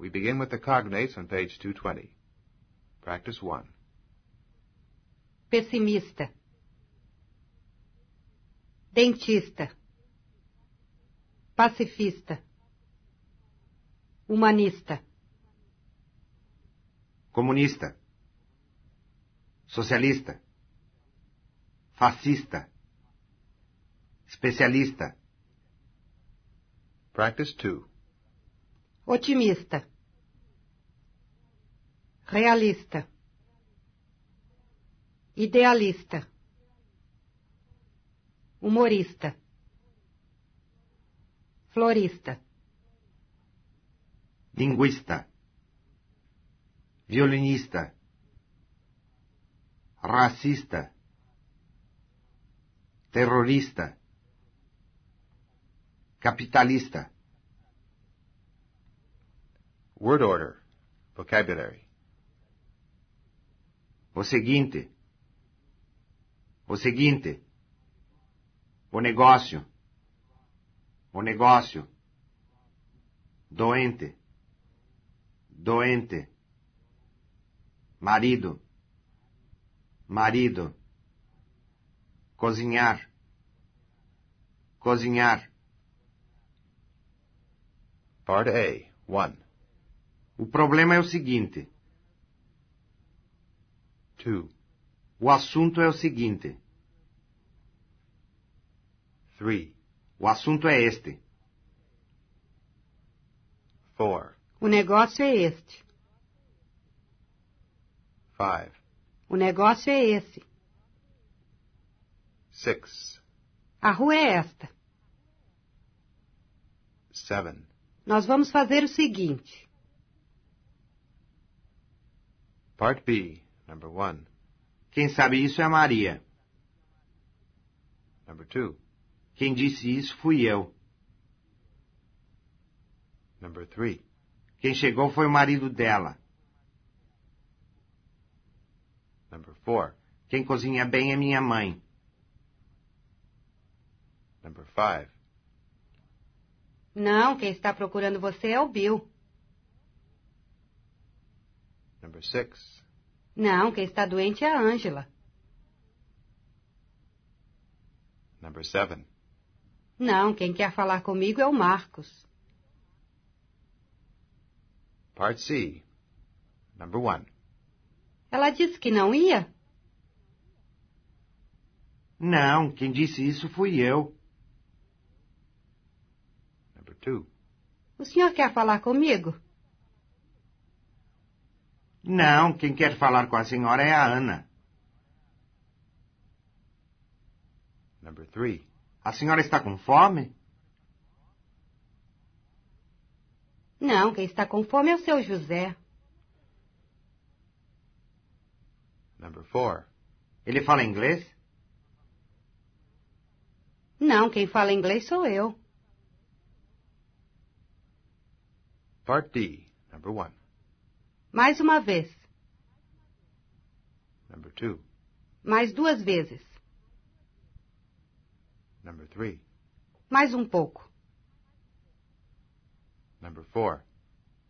We begin with the cognates on page 220. Practice 1. Pessimista. Dentista. Pacifista. Humanista. Comunista. Socialista. Fascista. Especialista. Practice 2. Otimista. Realista. Idealista. Humorista. Florista. Linguista. Violinista. Racista. Terrorista. Capitalista. Word order. Vocabulary. O seguinte. O seguinte. O negócio. O negócio. Doente. Doente. Marido. Marido. Cozinhar. Cozinhar. Part A. 1. O problema é o seguinte. Two. O assunto é o seguinte. Three. O assunto é este. Four. O negócio é este. Five. O negócio é esse. Six. A rua é esta. Seven. Nós vamos fazer o seguinte. Part B, number one. Quem sabe isso é a Maria. Number two. Quem disse isso fui eu. Number three. Quem chegou foi o marido dela. Number four. Quem cozinha bem é minha mãe. Number five. Não, quem está procurando você é o Bill. for six? Não, quem está doente é a Ângela. Number seven. Não, quem quer falar comigo é o Marcos. Part C. Number one. Ela disse que não ia? Não, quem disse isso fui eu. Number two. O senhor quer falar comigo? Não, quem quer falar com a senhora é a Ana. Number three. A senhora está com fome? Não, quem está com fome é o seu José. Number four. Ele fala inglês? Não, quem fala inglês sou eu. Part D, number one. Mais uma vez. Number two. Mais duas vezes. Number three. Mais um pouco. Number four.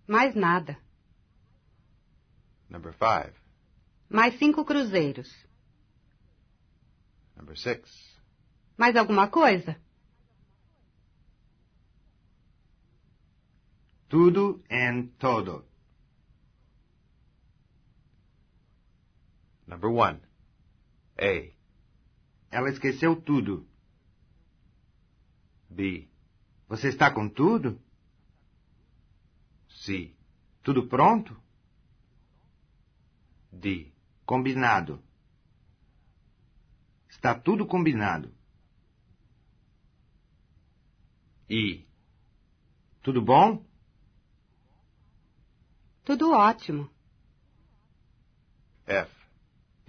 Mais nada. Number five. Mais cinco cruzeiros. Number six. Mais alguma coisa? Tudo em todo. Number one. A. Ela esqueceu tudo. B. Você está com tudo? C. Tudo pronto? D. Combinado. Está tudo combinado. E. Tudo bom? Tudo ótimo. F.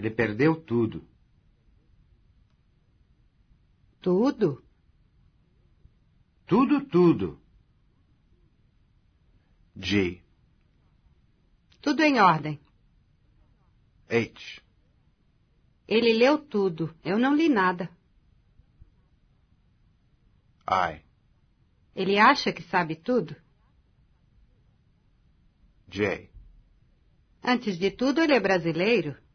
Ele perdeu tudo. Tudo? Tudo, tudo. G. Tudo em ordem. H. Ele leu tudo. Eu não li nada. I. Ele acha que sabe tudo? J. Antes de tudo, ele é brasileiro.